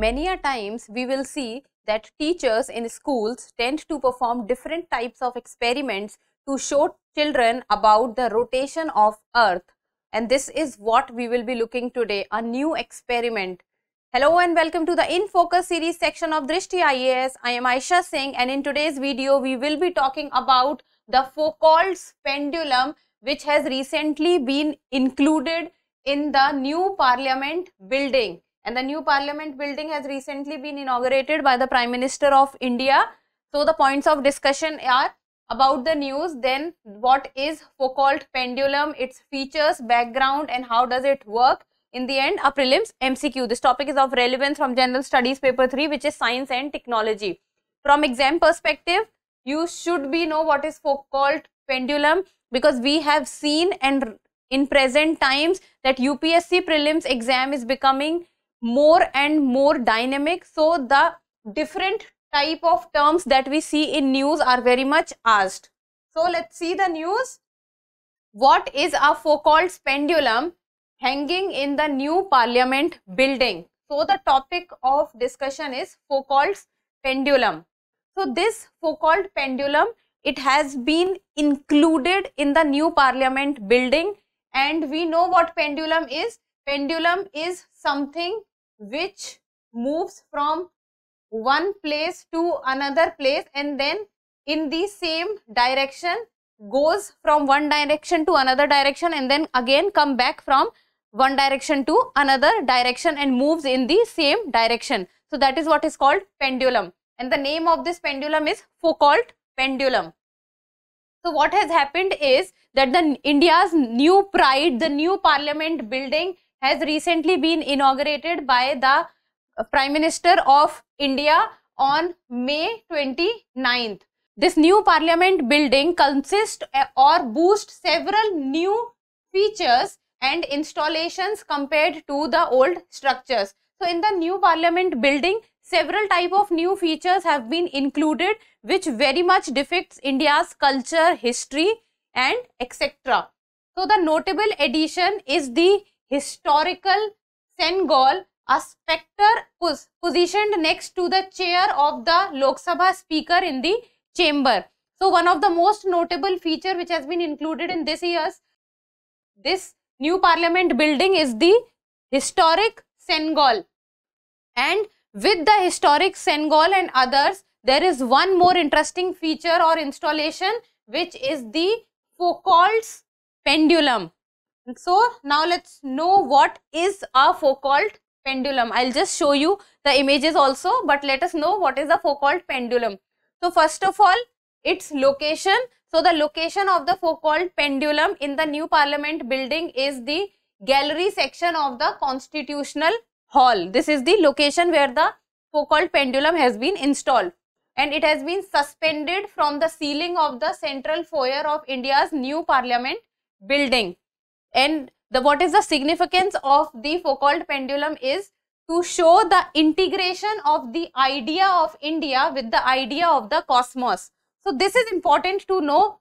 Many a times we will see that teachers in schools tend to perform different types of experiments to show children about the rotation of earth and this is what we will be looking today a new experiment Hello and welcome to the In Focus series section of Drishti IAS. I am Aisha Singh and in today's video we will be talking about the Foucault's pendulum which has recently been included in the new parliament building. And the new parliament building has recently been inaugurated by the Prime Minister of India. So the points of discussion are about the news, then what is Foucault pendulum, its features, background and how does it work. In the end, a prelims MCQ. This topic is of relevance from General Studies paper 3 which is science and technology. From exam perspective, you should be know what is Foucault pendulum because we have seen and in present times that UPSC prelims exam is becoming more and more dynamic so the different type of terms that we see in news are very much asked so let's see the news what is a so-called pendulum hanging in the new parliament building so the topic of discussion is so-called pendulum so this so-called pendulum it has been included in the new parliament building and we know what pendulum is pendulum is something which moves from one place to another place and then in the same direction goes from one direction to another direction and then again come back from one direction to another direction and moves in the same direction. So that is what is called pendulum and the name of this pendulum is Foucault pendulum. So what has happened is that the India's new pride, the new parliament building has recently been inaugurated by the Prime Minister of India on May 29th. This new parliament building consists eh, or boosts several new features and installations compared to the old structures. So in the new parliament building, several type of new features have been included which very much depicts India's culture, history and etc. So the notable addition is the historical Sengol, a spectre pos positioned next to the chair of the Lok Sabha speaker in the chamber. So one of the most notable feature which has been included in this year's this new parliament building is the historic Sengol. And with the historic Sengol and others, there is one more interesting feature or installation which is the Foucault's pendulum. So now let's know what is a Foucault pendulum. I'll just show you the images also, but let us know what is the Foucault pendulum. So first of all, its location. So the location of the Foucault pendulum in the new parliament building is the gallery section of the constitutional hall. This is the location where the Foucault pendulum has been installed and it has been suspended from the ceiling of the central foyer of India's new parliament building. And the what is the significance of the Foucault pendulum is to show the integration of the idea of India with the idea of the cosmos. So this is important to know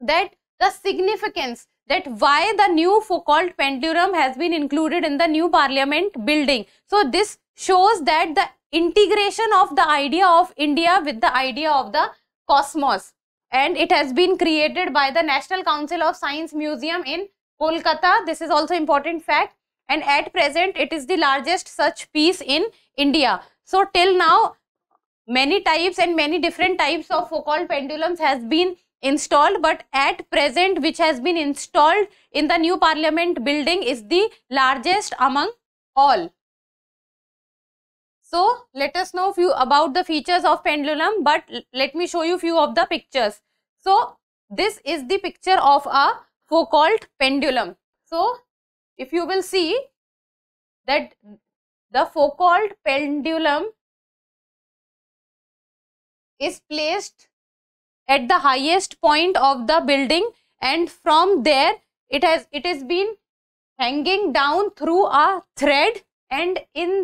that the significance that why the new Foucault pendulum has been included in the new parliament building. So this shows that the integration of the idea of India with the idea of the cosmos and it has been created by the National Council of Science Museum in Kolkata. This is also important fact and at present it is the largest such piece in India. So till now many types and many different types of so-called pendulums has been installed but at present which has been installed in the new parliament building is the largest among all. So let us know few about the features of pendulum but let me show you few of the pictures. So this is the picture of a so-called pendulum. So, if you will see that the so-called pendulum is placed at the highest point of the building and from there it has it has been hanging down through a thread and in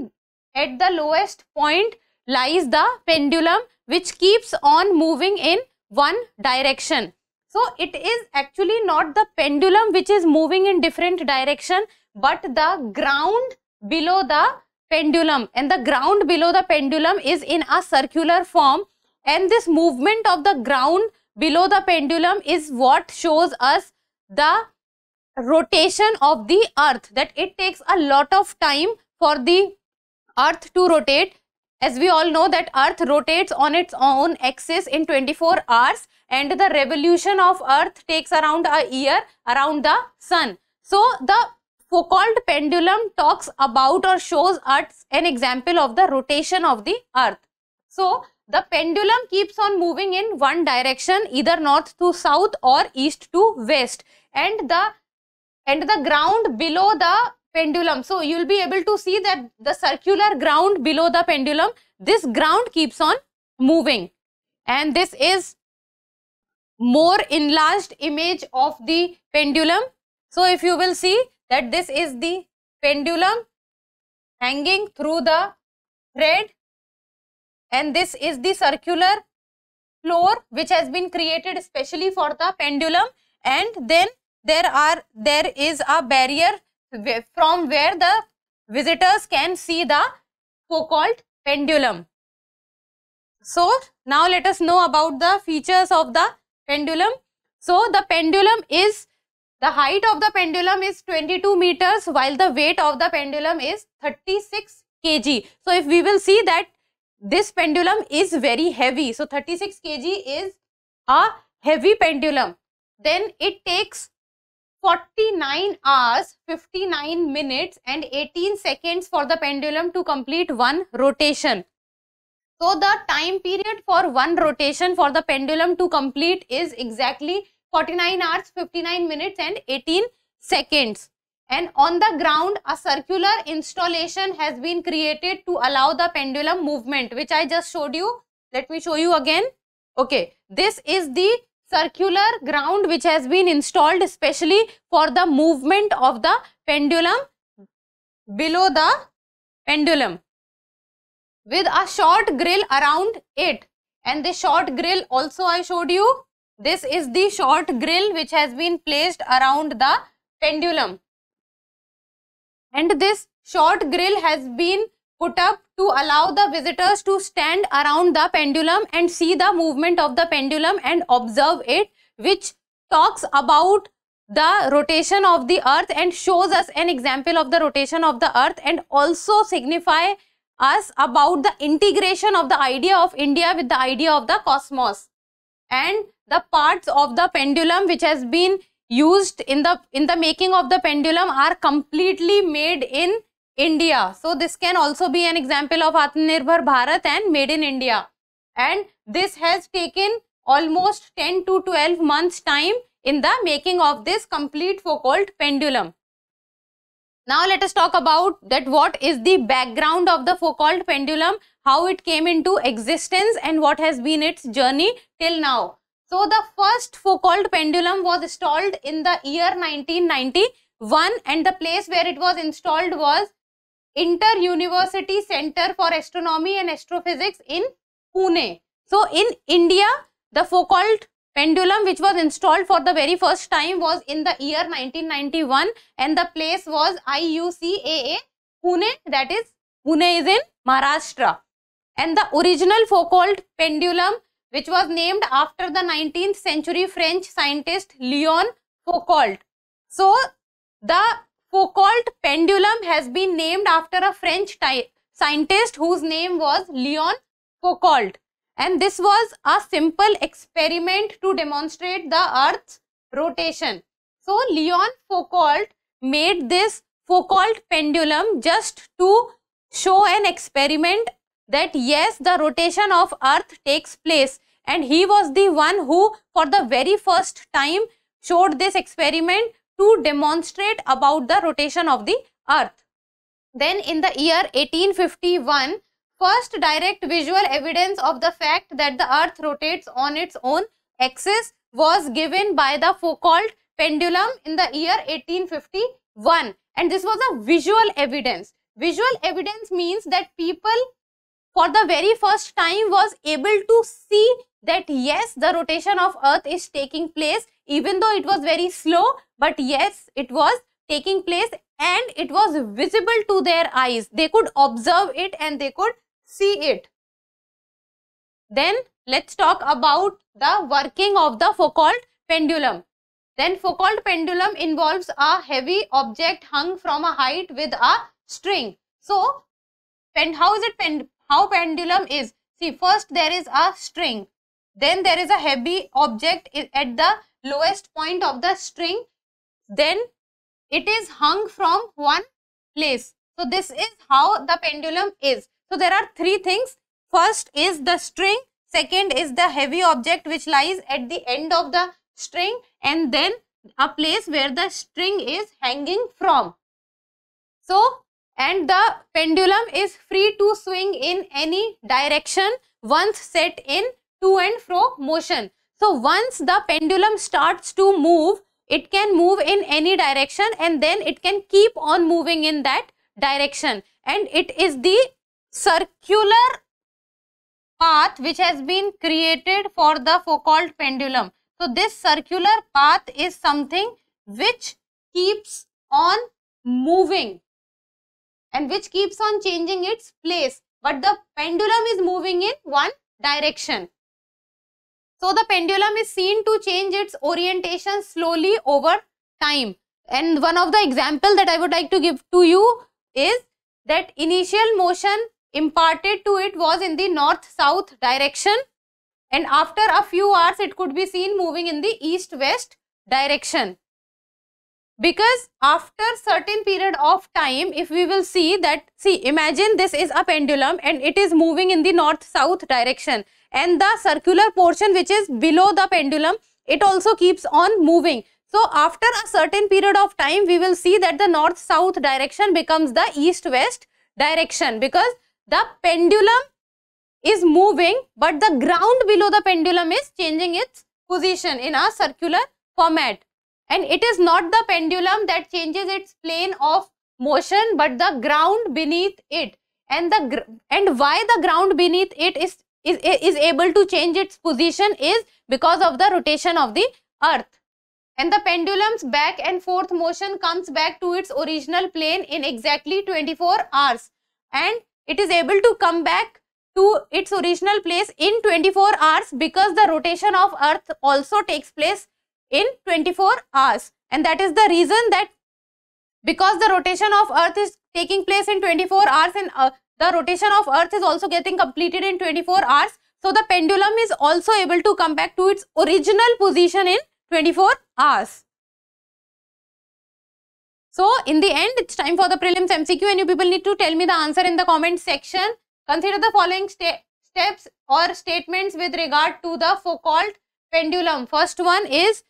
at the lowest point lies the pendulum which keeps on moving in one direction. So it is actually not the pendulum which is moving in different direction, but the ground below the pendulum and the ground below the pendulum is in a circular form and this movement of the ground below the pendulum is what shows us the rotation of the earth that it takes a lot of time for the earth to rotate as we all know that earth rotates on its own axis in 24 hours and the revolution of earth takes around a year around the sun. So the so-called pendulum talks about or shows us an example of the rotation of the earth. So the pendulum keeps on moving in one direction either north to south or east to west and the and the ground below the pendulum. So you will be able to see that the circular ground below the pendulum, this ground keeps on moving and this is more enlarged image of the pendulum. So if you will see that this is the pendulum hanging through the thread and this is the circular floor which has been created especially for the pendulum and then there are there is a barrier from where the visitors can see the so-called pendulum. So now let us know about the features of the pendulum. So the pendulum is the height of the pendulum is 22 meters while the weight of the pendulum is 36 kg. So if we will see that this pendulum is very heavy. So 36 kg is a heavy pendulum. Then it takes 49 hours, 59 minutes and 18 seconds for the pendulum to complete one rotation. So the time period for one rotation for the pendulum to complete is exactly 49 hours, 59 minutes and 18 seconds. And on the ground, a circular installation has been created to allow the pendulum movement, which I just showed you. Let me show you again. Okay, this is the circular ground which has been installed especially for the movement of the pendulum below the pendulum with a short grill around it and the short grill also I showed you. This is the short grill which has been placed around the pendulum and this short grill has been put up to allow the visitors to stand around the pendulum and see the movement of the pendulum and observe it which talks about the rotation of the earth and shows us an example of the rotation of the earth and also signify us about the integration of the idea of India with the idea of the cosmos and the parts of the pendulum which has been used in the in the making of the pendulum are completely made in India. So this can also be an example of Atmanirbhar Bharat and made in India. And this has taken almost 10 to 12 months time in the making of this complete so-called pendulum. Now let us talk about that what is the background of the so-called pendulum, how it came into existence and what has been its journey till now. So the first so-called pendulum was installed in the year 1991 and the place where it was installed was Inter-University Center for Astronomy and Astrophysics in Pune. So in India, the so-called Pendulum which was installed for the very first time was in the year 1991 and the place was IUCAA Pune that is Pune is in Maharashtra. And the original so-called pendulum which was named after the 19th century French scientist Leon Foucault. So, the Foucault pendulum has been named after a French scientist whose name was Leon Foucault and this was a simple experiment to demonstrate the earth's rotation so leon foucault made this foucault pendulum just to show an experiment that yes the rotation of earth takes place and he was the one who for the very first time showed this experiment to demonstrate about the rotation of the earth. Then in the year 1851, First, direct visual evidence of the fact that the earth rotates on its own axis was given by the Foucault pendulum in the year 1851 and this was a visual evidence. Visual evidence means that people for the very first time was able to see that yes the rotation of earth is taking place even though it was very slow but yes it was taking place and it was visible to their eyes. They could observe it and they could see it. Then let's talk about the working of the Foucault pendulum. Then Foucault pendulum involves a heavy object hung from a height with a string. So, pen, how is it pen, how pendulum is? See, first there is a string. Then there is a heavy object at the lowest point of the string. Then it is hung from one place. So, this is how the pendulum is. So there are three things. First is the string, second is the heavy object which lies at the end of the string and then a place where the string is hanging from. So and the pendulum is free to swing in any direction once set in to and fro motion. So once the pendulum starts to move, it can move in any direction and then it can keep on moving in that direction and it is the circular path which has been created for the so-called pendulum. So, this circular path is something which keeps on moving and which keeps on changing its place. But the pendulum is moving in one direction. So, the pendulum is seen to change its orientation slowly over time. And one of the example that I would like to give to you is that initial motion imparted to it was in the north-south direction and after a few hours it could be seen moving in the east-west direction. Because after certain period of time, if we will see that, see imagine this is a pendulum and it is moving in the north-south direction and the circular portion which is below the pendulum, it also keeps on moving. So, after a certain period of time, we will see that the north-south direction becomes the east-west direction because the pendulum is moving but the ground below the pendulum is changing its position in a circular format and it is not the pendulum that changes its plane of motion but the ground beneath it and the and why the ground beneath it is is, is able to change its position is because of the rotation of the earth and the pendulum's back and forth motion comes back to its original plane in exactly 24 hours and it is able to come back to its original place in 24 hours because the rotation of earth also takes place in 24 hours and that is the reason that because the rotation of earth is taking place in 24 hours and uh, the rotation of earth is also getting completed in 24 hours so the pendulum is also able to come back to its original position in 24 hours so, in the end, it's time for the prelims MCQ and you people need to tell me the answer in the comment section. Consider the following st steps or statements with regard to the so-called pendulum. First one is,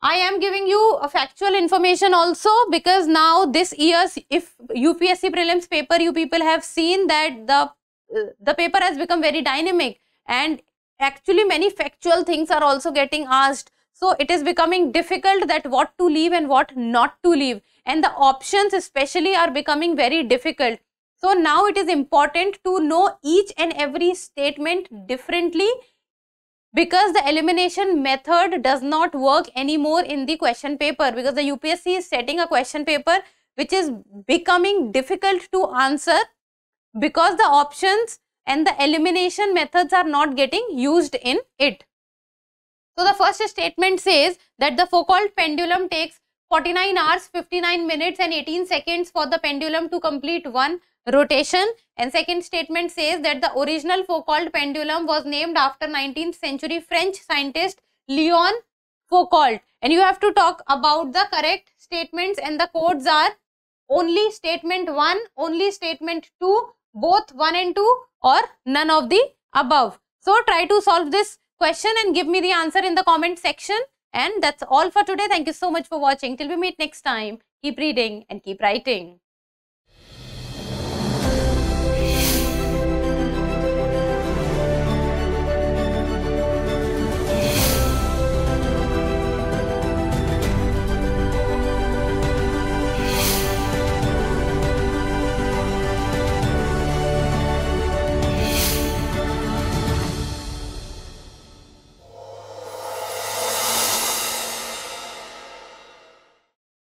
I am giving you a factual information also because now this year's if UPSC prelims paper you people have seen that the the paper has become very dynamic and actually many factual things are also getting asked. So it is becoming difficult that what to leave and what not to leave and the options especially are becoming very difficult. So now it is important to know each and every statement differently because the elimination method does not work anymore in the question paper because the UPSC is setting a question paper which is becoming difficult to answer because the options and the elimination methods are not getting used in it. So the first statement says that the Foucault pendulum takes 49 hours 59 minutes and 18 seconds for the pendulum to complete one rotation and second statement says that the original Foucault pendulum was named after 19th century French scientist Leon Foucault and you have to talk about the correct statements and the codes are only statement 1 only statement 2 both 1 and 2 or none of the above so try to solve this question and give me the answer in the comment section and that's all for today. Thank you so much for watching. Till we meet next time, keep reading and keep writing.